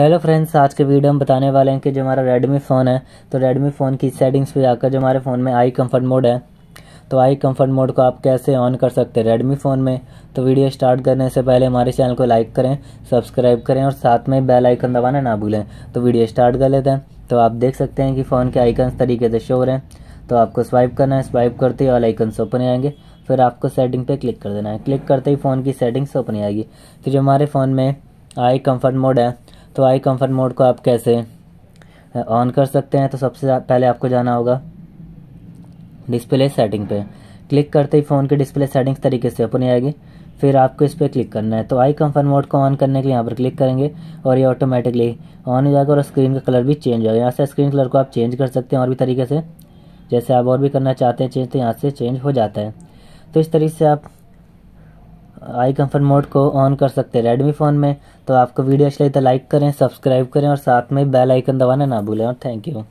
hello friends आज के video में बताने वाले हैं कि जो हमारा रेडमी फ़ोन है तो रेडमी फ़ोन की सेटिंग्स पे जाकर जो हमारे फ़ोन में आई कंफर्ट मोड है तो आई कंफर्ट मोड को आप कैसे ऑन कर सकते हैं रेडमी फ़ोन में तो वीडियो स्टार्ट करने से पहले हमारे चैनल को लाइक करें सब्सक्राइब करें और साथ में बेल आइकन दबाना ना भूलें तो वीडियो स्टार्ट कर लेते हैं तो आप देख सकते हैं कि फ़ोन के आइकन तरीके से शोर हैं तो आपको स्वाइप करना है स्वाइप करते ही ऑल आइकन्स ओपन आएंगे फिर आपको सेटिंग पर क्लिक कर देना है क्लिक करते ही फ़ोन की सेटिंग्स ओपन आएगी तो जो हमारे फ़ोन में आई कम्फ़र्ट मोड है तो आई कंफर्ट मोड को आप कैसे ऑन कर सकते हैं तो सबसे पहले आपको जाना होगा डिस्प्ले सेटिंग पे क्लिक करते ही फ़ोन की डिस्प्ले सेटिंग्स तरीके से ओपन आएगी फिर आपको इस पर क्लिक करना है तो आई कंफर्ट मोड को ऑन करने के लिए यहाँ पर क्लिक करेंगे और ये ऑटोमेटिकली ऑन हो जाएगा और स्क्रीन का कलर भी चेंज होगा यहाँ से स्क्रीन कलर को आप चेंज कर सकते हैं और भी तरीके से जैसे आप और भी करना चाहते हैं चेंज तो यहाँ से चेंज हो जाता है तो इस तरीके से आप आई कंफर्ट मोड को ऑन कर सकते हैं रेडमी फ़ोन में तो आपको वीडियो अच्छी लगी तो लाइक करें सब्सक्राइब करें और साथ में बेल आइकन दबाना ना भूलें और थैंक यू